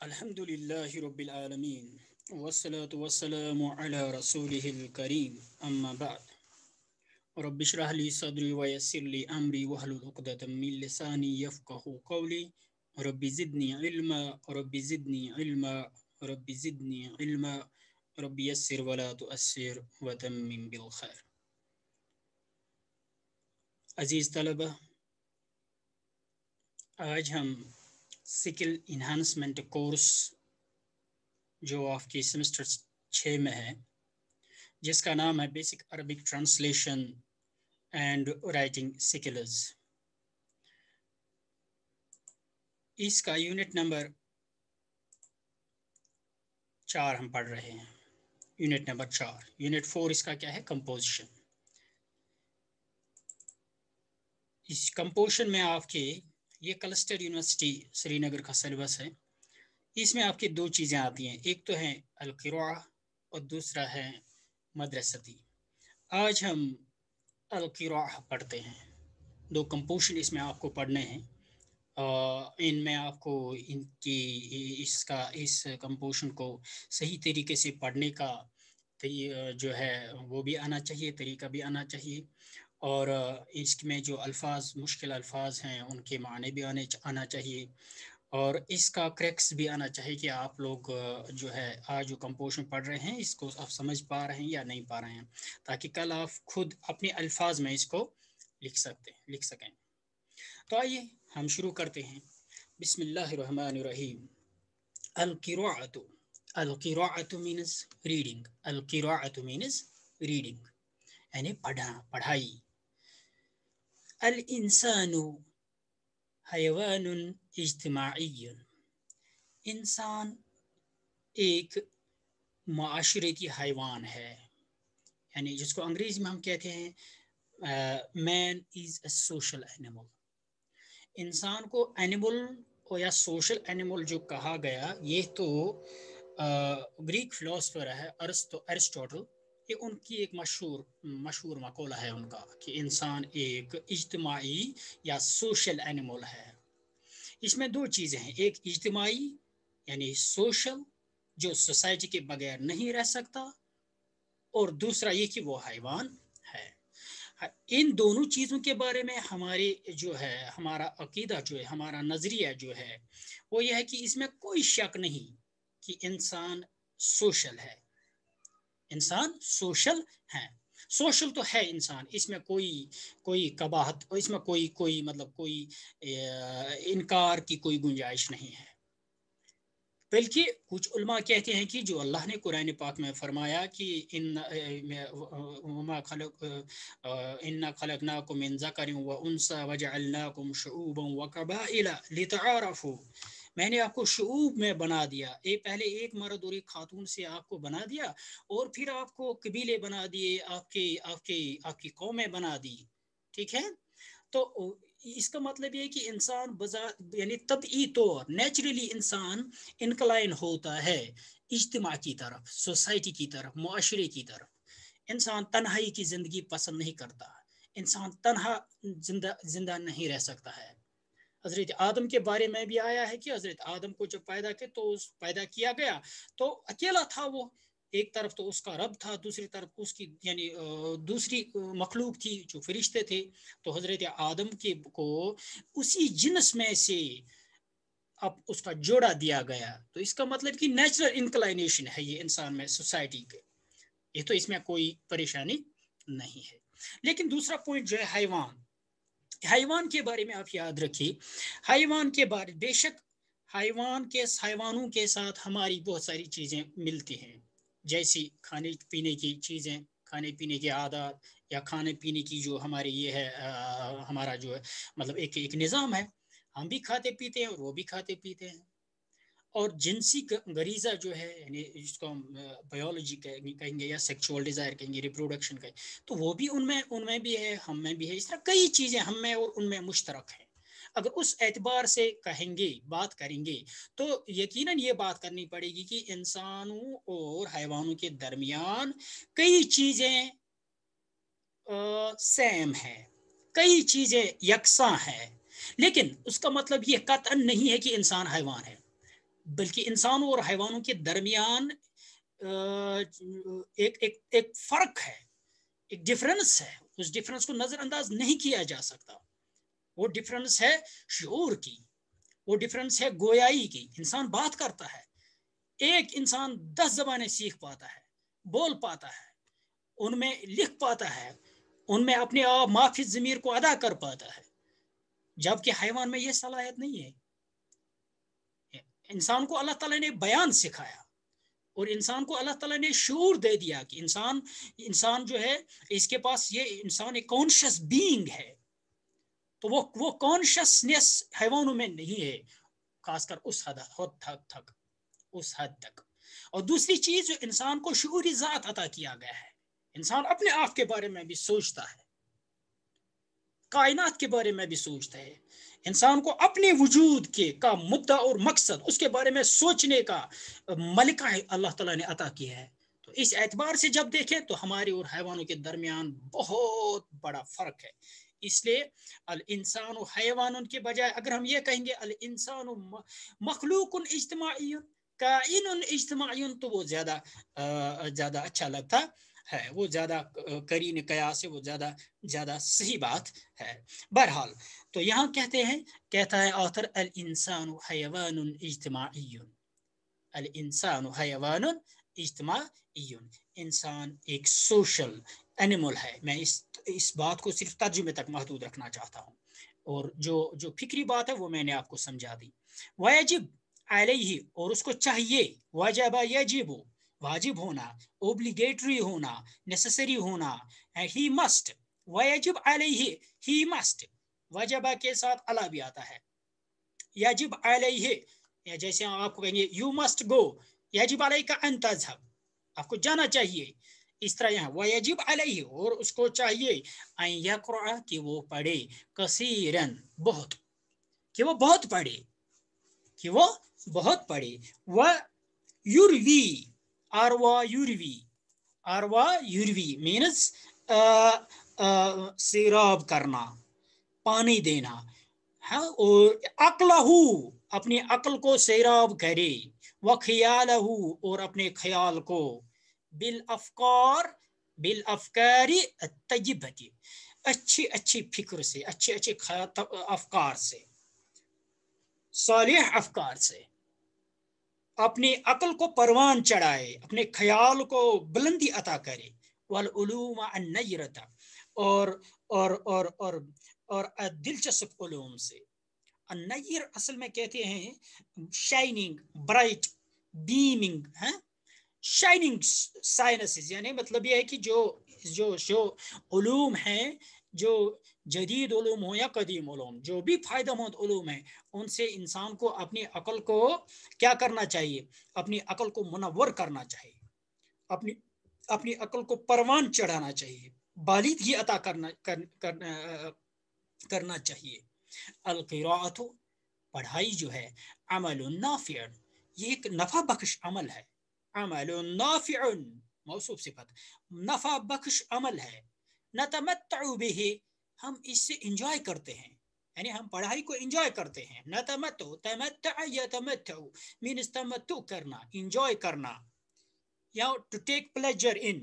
الحمد لله رب العالمين والصلاة والسلام على رسوله الكريم أما بعد رب اشرح لي صدري ويسر لي أمري واحلل عقدة من لساني يفقه قولي رب زدني علما رب زدني علما رب زدني علما رب يسر ولا تؤسر وتمم بالخير عزيز طلبة آج हम skill इन्हांसमेंट course जो आपकी सेमेस्टर छः में है जिसका नाम है basic Arabic translation and writing skills इसका यूनिट नंबर चार हम पढ़ रहे हैं यूनिट नंबर चार यूनिट फोर इसका क्या है कंपोजिशन इस कंपोजिशन में आपके ये क्लस्टर यूनिवर्सिटी श्रीनगर का सिलेबस है इसमें आपकी दो चीज़ें आती हैं एक तो है अलकरा और दूसरा है मदरसती आज हम अलकरा पढ़ते हैं दो कंपोशन इसमें आपको पढ़ने हैं इनमें आपको इनकी इसका इस कंपोशन को सही तरीके से पढ़ने का जो है वो भी आना चाहिए तरीका भी आना चाहिए और इसमें जो अल्फाज मुश्किल अल्फाज हैं उनके माने भी आने आना चाहिए और इसका क्रैक्स भी आना चाहिए कि आप लोग जो है आज जो कंपोजिशन पढ़ रहे हैं इसको आप समझ पा रहे हैं या नहीं पा रहे हैं ताकि कल आप खुद अपने अल्फाज में इसको लिख सकते हैं लिख सकें तो आइए हम शुरू करते हैं बिसमीम अलकिरातु अलकिरातु मीनस रीडिंग अलकिरातु मीनस रीडिंग यानी पढ़ा पढ़ाई الإنسان حيوان اجتماعي इंसान एक माशरे की हैवान है यानी जिसको अंग्रेज़ी में हम कहते हैं man is a social animal इंसान को एनिमल या सोशल एनिमल जो कहा गया ये तो ग्रीक फिलोसफर है अरस्तो अरिस्टोटल कि उनकी एक मशहूर मशहूर मकोला है उनका कि इंसान एक इजतमाही या सोशल एनिमल है इसमें दो चीज़ें हैं एक इजतमाही यानी सोशल जो सोसाइटी के बगैर नहीं रह सकता और दूसरा ये कि वो हैवान है हाँ, इन दोनों चीज़ों के बारे में हमारे जो है हमारा अकीदा जो है हमारा नज़रिया जो है वो यह है कि इसमें कोई शक नहीं कि इंसान सोशल है इंसान सोशल है सोशल तो है इंसान इसमें कोई कोई कबाहत इसमें कोई कोई मतलब कोई इनकार की कोई गुंजाइश नहीं है बल्कि कुछ उल्मा कहते हैं कि जो अल्लाह ने कुरान पाक में फरमाया कि इन इन्ना खलक नाकुम इन जकर व उनसा वजअलनाकुम शुऊबन व कबाइला लितआरफू मैंने आपको शूब में बना दिया ए पहले एक मर्द और एक खातून से आपको बना दिया और फिर आपको कबीले बना दिए आपके आपके आपकी कौमें बना दी ठीक है तो इसका मतलब ये कि इंसान बजा यानी तबी तौर नेचुरली इंसान इनकलाइन होता है इज्तम की तरफ सोसाइटी की तरफ माशरे की तरफ इंसान तनहाई की ज़िंदगी पसंद नहीं करता इंसान तनहा जिंदा जिंदा नहीं रह सकता है हज़रत आदम के बारे में भी आया है कि हज़रत आदम को जब पैदा किया तो उस पैदा किया गया तो अकेला था वो एक तरफ तो उसका रब था दूसरी तरफ उसकी यानी दूसरी मखलूक थी जो फरिश्ते थे तो हज़रत आदम के को उसी जिनस में से अब उसका जोड़ा दिया गया तो इसका मतलब कि नेचुरल इंक्लाइनेशन है ये इंसान में सोसाइटी के ये तो इसमें कोई परेशानी नहीं है लेकिन दूसरा पॉइंट जो है हैवान हैवान के बारे में आप याद रखिए हैवान के बारे बेशक हैवान के हैवानों के साथ हमारी बहुत सारी चीज़ें मिलती हैं जैसी खाने पीने की चीज़ें खाने पीने के आदात या खाने पीने की जो हमारी ये है आ, हमारा जो है मतलब एक एक निज़ाम है हम भी खाते पीते हैं और वो भी खाते पीते हैं और जिनसी गरीजा जो है यानी जिसको हम बायोलॉजी कहेंगे या सेक्सुअल डिज़ायर कहेंगे रिप्रोडक्शन कहें तो वो भी उनमें उनमें भी है हम में भी है इस तरह कई चीज़ें हम में और उनमें मुश्तरक हैं अगर उस एतबार से कहेंगे बात करेंगे तो यकीनन ये बात करनी पड़ेगी कि इंसानों और हैवानों के दरमियान कई चीज़ें सेम है कई चीज़ें यकसा हैं लेकिन उसका मतलब ये कतन नहीं है कि इंसान हैवान है बल्कि इंसानों और हैवानों के दरमियान एक एक एक फ़र्क है एक डिफरेंस है उस डिफरेंस को नज़रअंदाज नहीं किया जा सकता वो डिफरेंस है शोर की वो डिफरेंस है गोयाई की इंसान बात करता है एक इंसान दस जबान सीख पाता है बोल पाता है उनमें लिख पाता है उनमें अपने आप माफी ज़मीर को अदा कर पाता है जबकि हैवान में यह सलाहियत नहीं है इंसान को अल्लाह ताला ने बयान सिखाया और इंसान को अल्लाह ताला ने शूर दे दिया कि इंसान इंसान जो है इसके पास ये इंसान एक कॉन्शियस बीइंग है तो वो वो कॉन्शियसनेस हैवानों में नहीं है खासकर उस हद हद तक तक उस हद तक और दूसरी चीज जो इंसान को शूरी ज़ात अता किया गया है इंसान अपने आप के बारे में भी सोचता है कायनात के बारे में भी सोचता है इंसान को अपने वजूद के का मुद्दा और मकसद उसके बारे में सोचने का मलिका अल्लाह तला ने अता किया है तो इस एतबार से जब देखें तो हमारे और हैवानों के दरमियान बहुत बड़ा फ़र्क है इसलिए अल इंसान हैवान के बजाय अगर हम ये कहेंगे अल इंसान मखलूक इन उन इजतमाही तो वो ज़्यादा ज़्यादा अच्छा लगता है वो ज़्यादा करीन कयास है वो ज़्यादा ज़्यादा सही बात है बहरहाल तो यहाँ कहते हैं कहता है ऑथर अल इंसान हयवान अल इंसान हयवान इंसान एक सोशल एनिमल है मैं इस इस बात को सिर्फ तर्जुमे तक महदूद रखना चाहता हूँ और जो जो फिक्री बात है वो मैंने आपको समझा दी वाजिब आल और उसको चाहिए वाजब यजिब वाजिब होना ओब्लीगेटरी होना नेसेसरी होना ही मस्ट वाजिब अलही ही मस्ट वजबा के साथ अला भी आता है याजिब अलही या जैसे हम आपको कहेंगे यू मस्ट गो यजिब अलही का अंतजहब आपको जाना चाहिए इस तरह यहाँ वाजिब अलही और उसको चाहिए कि वो पढ़े कसीरन बहुत कि वो बहुत पढ़े कि वो बहुत पढ़े वह युर्वी Arwa Yurvi. Arwa Yurvi means uh, uh, सेराब करना पानी देना है और अकलहू अपनी अकल को सेराब करे व ख्यालहू और अपने ख्याल को बिल अफकार बिल अफकारी तजबती अच्छी अच्छी फिक्र से अच्छे अच्छे अफकार से सालिह अफकार से अपनी अकल को परवान चढ़ाए अपने ख्याल को बुलंदी अता करे वलूम नयरता और और और और और दिलचस्प उलूम से नयर असल में कहते हैं शाइनिंग ब्राइट बीमिंग है शाइनिंग साइनसेस यानी मतलब यह है कि जो जो जो उलूम हैं जो जदीद ओलूम हो या कदीम ओलूम जो भी फ़ायदेमंद ओलूम है उनसे इंसान को अपनी अकल को क्या करना चाहिए अपनी अकल को मुनवर करना चाहिए अपनी अपनी अकल को परवान चढ़ाना चाहिए बालिदगी अता करना कर, कर, करना चाहिए अलकिरात पढ़ाई जो है अमल नाफियन ये एक नफ़ा बख्श अमल है अमल नाफियन मौसू सिफत नफ़ा बख्श अमल है न हम इससे इंजॉय करते हैं यानी हम पढ़ाई को इंजॉय करते हैं न तमत्तु तमत्तु मीन्स तमत्तु करना इंजॉय करना या to take pleasure in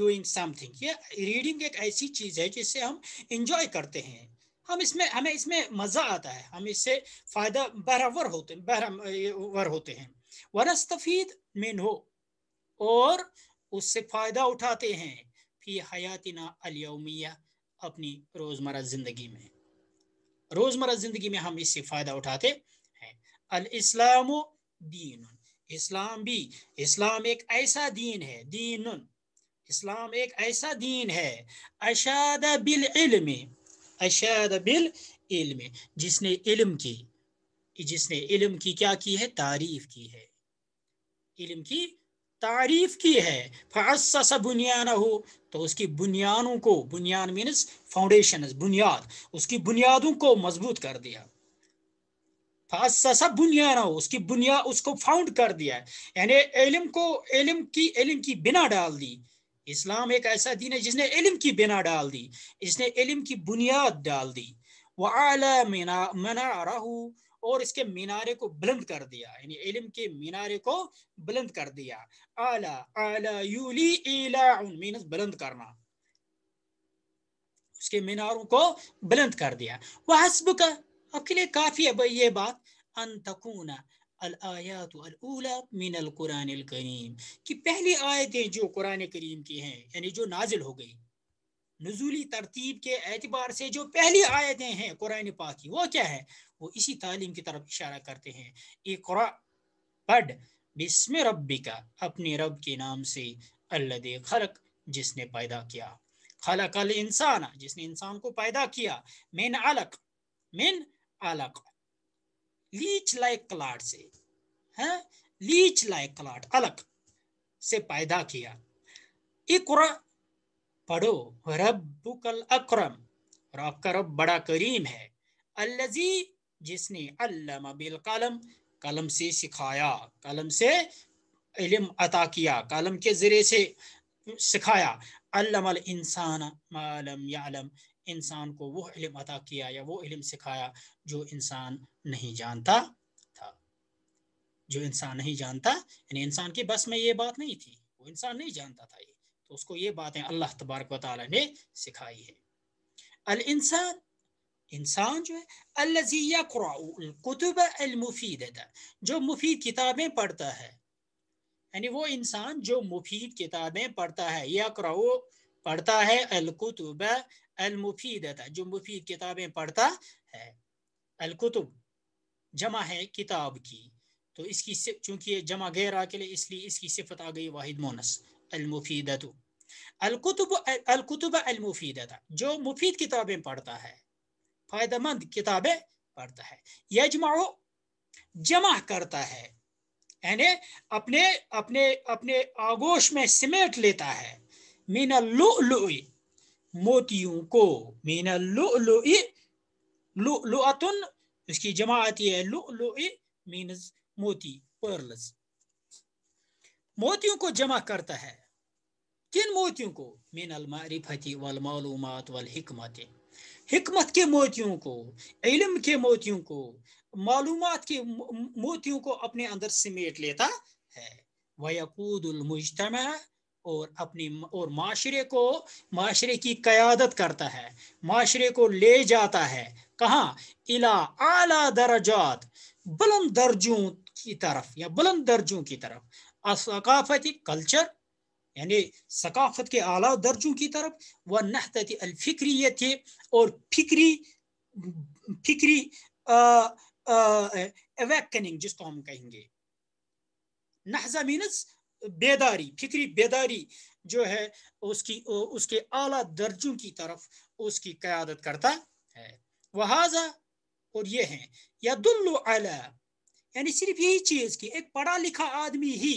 doing something ये रीडिंग एक ऐसी चीज़ है जिससे हम इंजॉय करते हैं हम इसमें हमें इसमें मज़ा आता है हम इससे फ़ायदा बराबर होते बराबर होते हैं वनस्तफ़ीद मीन हो और उससे फ़ायदा उठाते हैं फ़ी हयातना अलयौमिया अपनी रोज़मर ज़िंदगी में रोज़मर्रा ज़िंदगी में हम इससे फ़ायदा उठाते हैं अलस्लाम दीन इस्लाम भी इस्लाम एक ऐसा दीन है दीन इस्लाम एक ऐसा दीन है अशाद बिल इल्म अशाद बिल इल्म जिसने इल्म की जिसने इल्म की क्या की है तारीफ की है इल्म की तारीफ की है फस बुनियाद हो तो उसकी बुनियादों को बुनियाद मीन्स फाउंडेशन बुनियाद उसकी बुनियादों को मजबूत कर दिया फासा बुनियाद हो उसकी बुनियाद उसको फाउंड कर दिया यानी इलम को इलम की इलम की बिना डाल दी इस्लाम एक ऐसा दीन है जिसने इलम की बिना डाल दी इसने इलम की बुनियाद डाल दी वह मना रहा और इसके मीनारे को बुलंद कर दिया यानी इलम के मीनारे को बुलंद कर दिया आला आला यूली इला मीनस बुलंद करना उसके मीनारों को बुलंद कर दिया वह हसब का आपके लिए काफी है ये बात अंतकूना तकूना आयात मिन कुरान करीम कि पहली आयतें जो कुरान करीम की हैं यानी जो नाजिल हो गई नजूली तरतीब के एतबार से जो पहली आयतें हैं कुरान पाक की वो क्या है वो इसी तालीम की तरफ इशारा करते हैं इकरा पढ़ बिस्म रबी का अपने रब के नाम से अल्लद खलक जिसने पैदा किया खलक अल इंसान जिसने इंसान को पैदा किया मिन अलक मिन अलक लीच लाइक क्लाट से है हाँ? लीच लाइक क्लाट अलक से पैदा किया इकरा पढ़ो रब्बुकल अक्रम और आपका रब बड़ा करीम है अल्लजी जिसने अल्लम बिल कलम कलम से सिखाया कलम से इलम अता किया कलम के ज़रिए से सिखाया अल्लम अल इंसान मालम यालम इंसान को वो इलम अता किया या वो इलम सिखाया जो इंसान नहीं जानता था जो इंसान नहीं जानता यानी इंसान के बस में ये बात नहीं थी वो इंसान नहीं जानता था ये तो उसको ये बातें अल्लाह तबारक वाली ने सिखाई है अल इंसान इंसान जो है अल्लाजिया कुतुब अलमुफीद जो मुफीद किताबें पढ़ता है यानी वो इंसान जो मुफीद किताबें पढ़ता है या कराओ पढ़ता है अलकुतुब अलमुफीद जो मुफीद किताबें पढ़ता है अलकुतुब जमा है किताब की तो इसकी चूंकि जमा गैर आके लिए इसलिए इसकी सिफत आ गई वाहिद मोनस अलमुफीदत अलकुतुब अलकुतुब अलमुफीदत जो मुफीद किताबें पढ़ता है फ़ायदेमंद किताबें पढ़ता है यजमा जमा करता है यानी अपने अपने अपने आगोश में सिमेट लेता है मीना लुई मोतियों को मीना लुई लुअतुन इसकी जमा आती है लुई मीन मोती पर्ल्स मोतियों को जमा करता है किन मोतियों को मिन अलमारिफती वलमालूमत वलहमत हमत के मोतियों को इलम के मोतियों को मालूम के मोतियों को अपने अंदर समेट लेता है वयकूदुलमुजतम और अपनी और माशरे को माशरे की क्यादत करता है माशरे को ले जाता है कहाँ इला आला दर्जात बुलंद दर्जों की तरफ या बुलंद दर्जों की तरफ असकाफती कल्चर यानी सकाफत के आला दर्जों की तरफ व नहत अलफिक्रियत और फिक्री फिक्री अवैकनिंग जिसको हम कहेंगे नहजा मीनस बेदारी फिक्री बेदारी जो है उसकी उसके आला दर्जों की तरफ उसकी क्यादत करता है वहाजा और ये है या दुल्लु अला यानी सिर्फ यही चीज़ की एक पढ़ा लिखा आदमी ही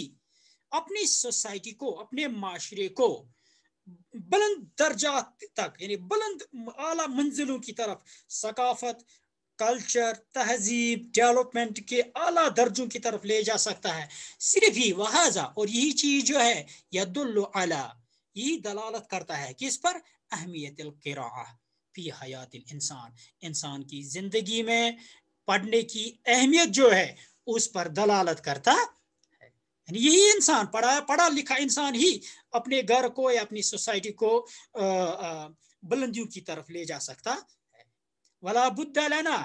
अपनी सोसाइटी को अपने माशरे को बुलंद दर्जा तक यानी बुलंद आला मंजिलों की तरफ सकाफत कल्चर तहजीब डेवलपमेंट के आला दर्जों की तरफ ले जा सकता है सिर्फ ही वहाजा और यही चीज जो है यदुल्ला यही दलालत करता है किस पर अहमियत फी हयात इंसान इंसान की जिंदगी में पढ़ने की अहमियत जो है उस पर दलालत करता यही इंसान पढ़ा पढ़ा लिखा इंसान ही अपने घर को या अपनी सोसाइटी को बुलंदियों की तरफ ले जा सकता है वाला बुद्धा लाना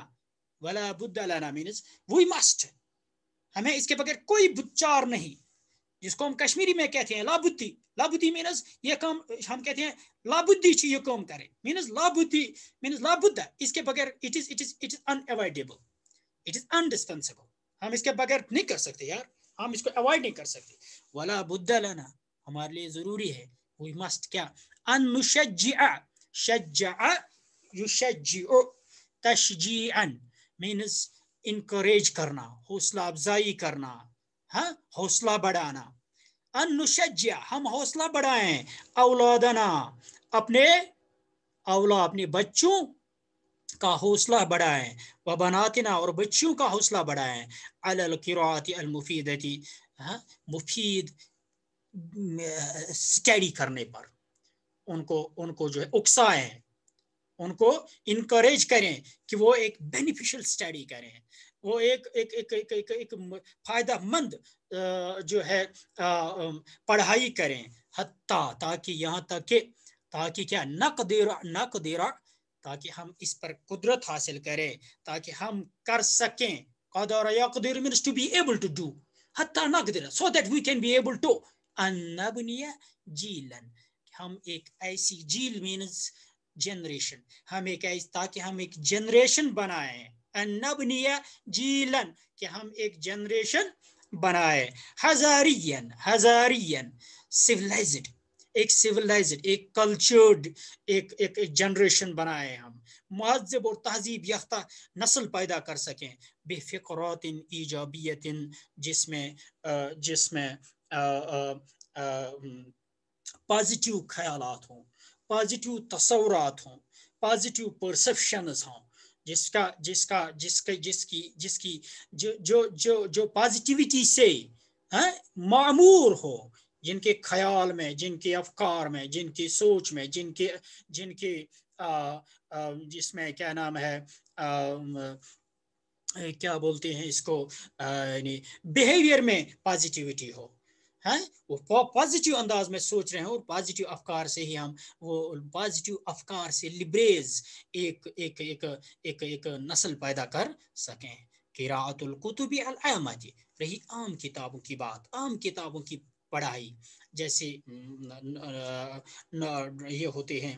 वाला बुद्धा लाना मीन्स वी मस्ट हमें इसके बगैर कोई बुच्चार नहीं जिसको हम कश्मीरी में कहते हैं लाबुद्धि लाबुद्धि मीनस ये काम हम कहते हैं लाबुद्धि ये काम करें मीनस लाबुद्धि मीनस लाबुद्ध इसके बगैर it is it is it is unavoidable it is indispensable हम इसके बगैर नहीं कर सकते यार हम इसको अवॉइड नहीं कर सकते वाला बुद्धा लाना हमारे लिए जरूरी है वी मस्ट क्या अनुशज्जिआ इनकरेज करना हौसला अफजाई करना हाँ हौसला बढ़ाना अनुशज्जा हम हौसला बढ़ाएं औलादना अपने औला अपने बच्चों का हौसला बढ़ाएं व बनातना और बच्चियों का हौसला बढ़ाएं अलकिरात हाँ, मुफीद स्टडी करने पर उनको उनको जो है उकसाएं उनको इनक्रेज करें कि वो एक बेनिफिशियल स्टडी करें वो एक एक एक एक, एक, एक मंद जो है पढ़ाई करें हत्ता ताकि यहाँ तक के ताकि क्या नक नक देरा ताकि हम इस पर कुदरत हासिल करें ताकि हम कर सकें हम एक ऐसी जील मीन्स जनरेशन हम एक ऐसी ताकि हम एक जनरेशन बनाए अन्नबनिया जीलन कि हम एक जनरेशन बनाए हजारियन हजारियन सिविलाइज्ड एक सिविलाइज एक कल्चर्ड एक एक, एक जनरेशन बनाए हम महजब और तहजीब याफ्ता नस्ल पैदा कर सकें बेफिक्रत ईजाबियत जिसमें जिसमें पॉजिटिव ख्याल हों पॉजिटिव तस्वरत हों पॉजिटिव परसेप्शनस हों जिसका जिसका जिसके जिसकी जिसकी जो जो जो जो पॉजिटिविटी से हैं हाँ, मामूर हो जिनके ख्याल में जिनके अफकार में जिनकी सोच में जिनके जिनके जिसमें क्या नाम है आ, क्या बोलते हैं इसको यानी बिहेवियर में पॉजिटिविटी हो है वो पॉजिटिव अंदाज में सोच रहे हैं और पॉजिटिव अफकार से ही हम वो पॉजिटिव अफकार से लिब्रेज एक एक एक एक एक नस्ल पैदा कर सकें किरातुल कुतुबी अल अहमद रही आम किताबों की बात आम किताबों की पढ़ाई जैसे ये होते हैं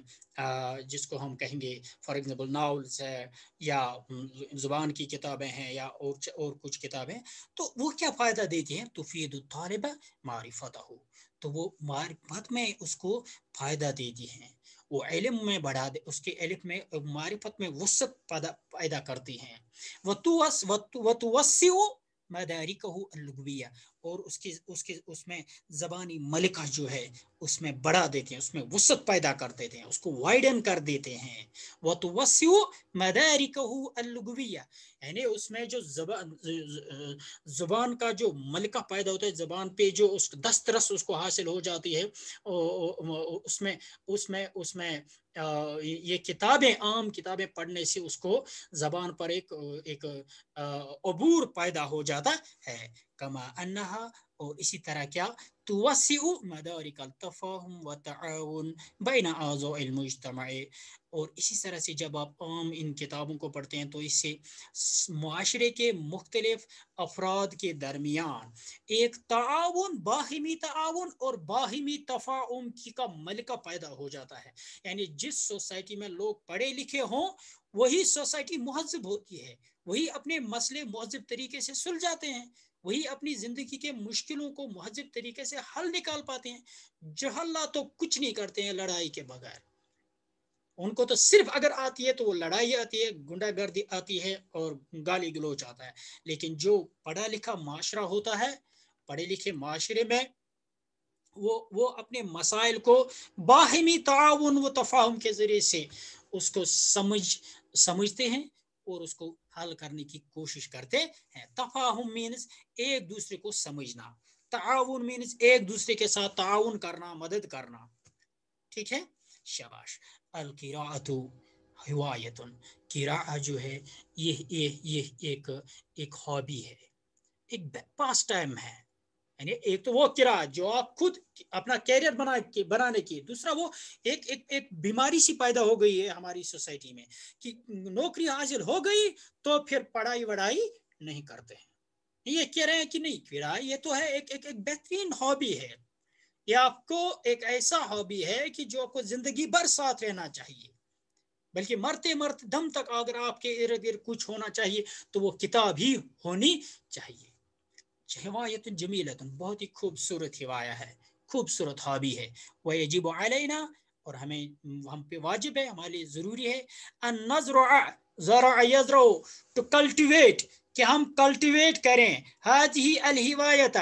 जिसको हम कहेंगे फॉर एग्ज़ाम्पल नावल्स है या ज़ुबान की किताबें हैं या और और कुछ किताबें तो वो क्या फ़ायदा देती हैं तुफीद तो तालब मारिफत हो तो वो मारिफत में उसको फ़ायदा देती हैं वो इलम में बढ़ा दे उसके इलम में मारिफत में वसत पैदा पैदा करती हैं वतुवस वतुवसी मदारिकहु अलगविया और उसकी उसके उसमें ज़बानी मलिका जो है उसमें बढ़ा देते हैं उसमें वसत पैदा कर देते हैं उसको वाइडन कर देते हैं वह तो वस्यु मदारिकविया यानी उसमें जो जबान जुबान का जो मलिका पैदा होता है जबान पे जो उस दस्तरस उसको हासिल हो जाती है उसमें उसमें उसमें ये किताबें आम किताबें पढ़ने से उसको जबान पर एक एक अबूर पैदा हो जाता है कमा अन्ना और इसी तरह क्या तुवसु मदारिकल तफाहम व तआवन बैन आज़ोमजतम और इसी तरह से जब आप आम इन किताबों को पढ़ते हैं तो इससे माशरे के मुख्तलिफ अफराद के दरमियान एक ताउन बाहिमी ताउन और बाहिमी तफाउम की का मलका पैदा हो जाता है यानी जिस सोसाइटी में लोग पढ़े लिखे हों वही सोसाइटी महजब होती है वही अपने मसले महजब तरीके से सुलझाते हैं वही अपनी ज़िंदगी के मुश्किलों को महजब तरीके से हल निकाल पाते हैं जहल्ला तो कुछ नहीं करते हैं लड़ाई के बगैर उनको तो सिर्फ अगर आती है तो वो लड़ाई आती है गुंडागर्दी आती है और गाली गलोच आता है लेकिन जो पढ़ा लिखा माशरा होता है पढ़े लिखे माशरे में वो वो अपने मसाइल को बाहिमी ताउन व तफाहम के ज़रिए से उसको समझ समझते हैं और उसको हल करने की कोशिश करते हैं तफाहम मीन्स एक दूसरे को समझना ताउन मीन्स एक दूसरे के साथ ताउन करना मदद करना ठीक है शबाश अल किरातु हिवायतन किरा जो है ये ये ये एक एक हॉबी है एक पास टाइम है यानी एक तो वो किरा जो आप खुद अपना कैरियर बना के बनाने की दूसरा वो एक एक एक बीमारी सी पैदा हो गई है हमारी सोसाइटी में कि नौकरी हासिल हो गई तो फिर पढ़ाई वढ़ाई नहीं करते हैं ये कह रहे हैं कि नहीं किरा ये तो है एक एक, एक बेहतरीन हॉबी है ये आपको एक ऐसा हॉबी है कि जो आपको जिंदगी भर साथ रहना चाहिए बल्कि मरते मरते दम तक अगर आपके इर्द गिर्द कुछ होना चाहिए तो वो किताब ही होनी चाहिए हिवायत जमीलत बहुत ही खूबसूरत हिवाया है खूबसूरत हॉबी है वह अजीब आलना और हमें हम पे वाजिब है हमारे लिए ज़रूरी है अनजर कल्टिवेट कि हम कल्टिवेट करें हज ही अलहिवायत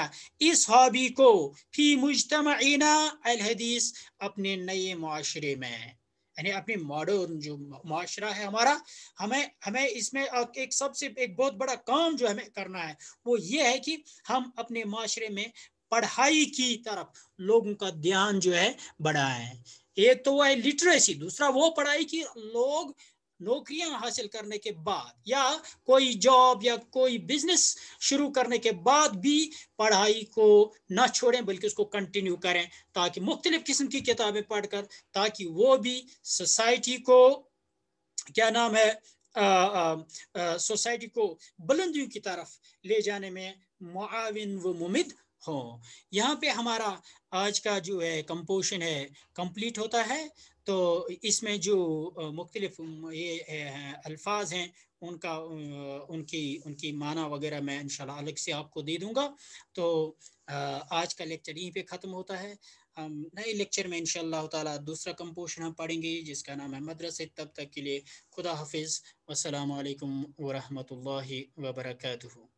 इस हॉबी को फी मुजतम अलहदीस अपने नए माशरे में यानी अपनी मॉडर्न जो माशरा है हमारा हमें हमें इसमें एक सबसे एक बहुत बड़ा काम जो हमें करना है वो ये है कि हम अपने माशरे में पढ़ाई की तरफ लोगों का ध्यान जो है बढ़ाएं एक तो वो है लिटरेसी दूसरा वो पढ़ाई की लोग नौकरियां हासिल करने के बाद या कोई जॉब या कोई बिजनेस शुरू करने के बाद भी पढ़ाई को ना छोड़ें बल्कि उसको कंटिन्यू करें ताकि मुख्तलिफ किस्म की किताबें पढ़कर ताकि वो भी सोसाइटी को क्या नाम है सोसाइटी को बुलंदियों की तरफ ले जाने में मुआविन व मुमिद हो यहाँ पे हमारा आज का जो है कंपोशन है कंप्लीट होता है तो इसमें जो मुख्तलिफ ये अल्फाज हैं उनका उनकी उनकी माना वगैरह मैं इंशाल्लाह अलग से आपको दे दूंगा तो आज का लेक्चर यहीं पे ख़त्म होता है हम नए लेक्चर में इनशाला ताला दूसरा कंपोशन हम पढ़ेंगे जिसका नाम है मदरस तब तक के लिए खुदा हाफिज़ वालकम वरहमल वर्का